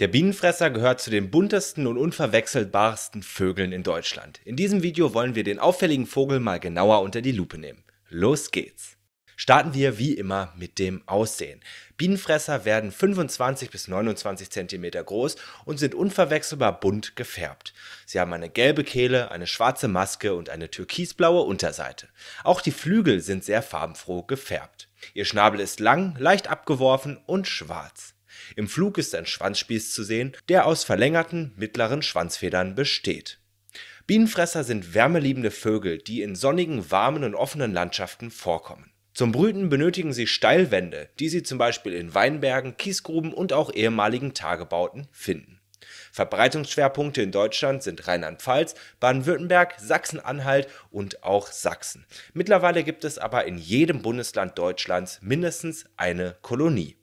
Der Bienenfresser gehört zu den buntesten und unverwechselbarsten Vögeln in Deutschland. In diesem Video wollen wir den auffälligen Vogel mal genauer unter die Lupe nehmen. Los geht's! Starten wir wie immer mit dem Aussehen. Bienenfresser werden 25 bis 29 cm groß und sind unverwechselbar bunt gefärbt. Sie haben eine gelbe Kehle, eine schwarze Maske und eine türkisblaue Unterseite. Auch die Flügel sind sehr farbenfroh gefärbt. Ihr Schnabel ist lang, leicht abgeworfen und schwarz. Im Flug ist ein Schwanzspieß zu sehen, der aus verlängerten mittleren Schwanzfedern besteht. Bienenfresser sind wärmeliebende Vögel, die in sonnigen, warmen und offenen Landschaften vorkommen. Zum Brüten benötigen sie Steilwände, die sie zum Beispiel in Weinbergen, Kiesgruben und auch ehemaligen Tagebauten finden. Verbreitungsschwerpunkte in Deutschland sind Rheinland-Pfalz, Baden-Württemberg, Sachsen-Anhalt und auch Sachsen. Mittlerweile gibt es aber in jedem Bundesland Deutschlands mindestens eine Kolonie.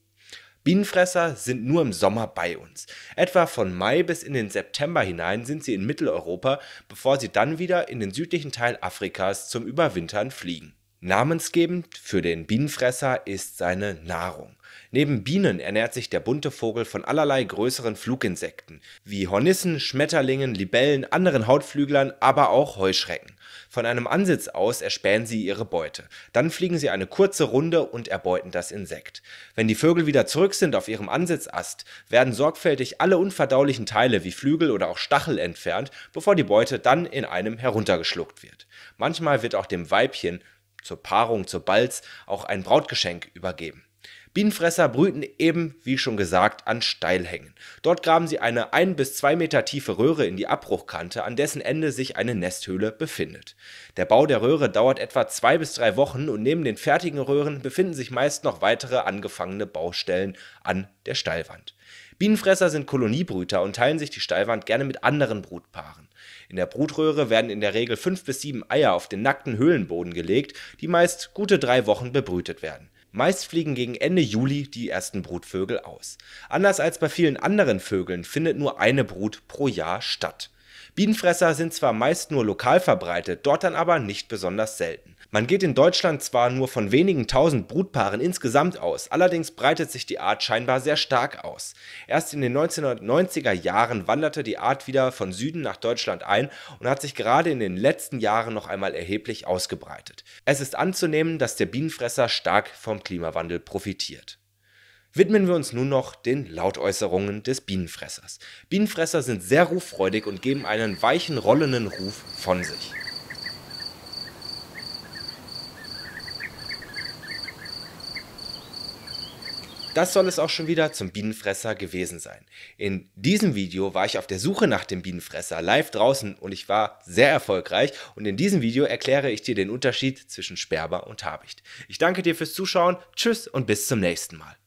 Bienenfresser sind nur im Sommer bei uns. Etwa von Mai bis in den September hinein sind sie in Mitteleuropa, bevor sie dann wieder in den südlichen Teil Afrikas zum Überwintern fliegen. Namensgebend für den Bienenfresser ist seine Nahrung. Neben Bienen ernährt sich der bunte Vogel von allerlei größeren Fluginsekten, wie Hornissen, Schmetterlingen, Libellen, anderen Hautflüglern, aber auch Heuschrecken. Von einem Ansitz aus erspähen sie ihre Beute. Dann fliegen sie eine kurze Runde und erbeuten das Insekt. Wenn die Vögel wieder zurück sind auf ihrem Ansitzast, werden sorgfältig alle unverdaulichen Teile wie Flügel oder auch Stachel entfernt, bevor die Beute dann in einem heruntergeschluckt wird. Manchmal wird auch dem Weibchen zur Paarung, zur Balz auch ein Brautgeschenk übergeben. Bienenfresser brüten eben, wie schon gesagt, an Steilhängen. Dort graben sie eine ein bis zwei Meter tiefe Röhre in die Abbruchkante, an dessen Ende sich eine Nesthöhle befindet. Der Bau der Röhre dauert etwa zwei bis drei Wochen und neben den fertigen Röhren befinden sich meist noch weitere angefangene Baustellen an der Steilwand. Bienenfresser sind Koloniebrüter und teilen sich die Steilwand gerne mit anderen Brutpaaren. In der Brutröhre werden in der Regel fünf bis sieben Eier auf den nackten Höhlenboden gelegt, die meist gute drei Wochen bebrütet werden. Meist fliegen gegen Ende Juli die ersten Brutvögel aus. Anders als bei vielen anderen Vögeln findet nur eine Brut pro Jahr statt. Bienenfresser sind zwar meist nur lokal verbreitet, dort dann aber nicht besonders selten. Man geht in Deutschland zwar nur von wenigen tausend Brutpaaren insgesamt aus, allerdings breitet sich die Art scheinbar sehr stark aus. Erst in den 1990er Jahren wanderte die Art wieder von Süden nach Deutschland ein und hat sich gerade in den letzten Jahren noch einmal erheblich ausgebreitet. Es ist anzunehmen, dass der Bienenfresser stark vom Klimawandel profitiert widmen wir uns nun noch den Lautäußerungen des Bienenfressers. Bienenfresser sind sehr ruffreudig und geben einen weichen, rollenden Ruf von sich. Das soll es auch schon wieder zum Bienenfresser gewesen sein. In diesem Video war ich auf der Suche nach dem Bienenfresser live draußen und ich war sehr erfolgreich und in diesem Video erkläre ich dir den Unterschied zwischen Sperber und Habicht. Ich danke dir fürs Zuschauen, tschüss und bis zum nächsten Mal.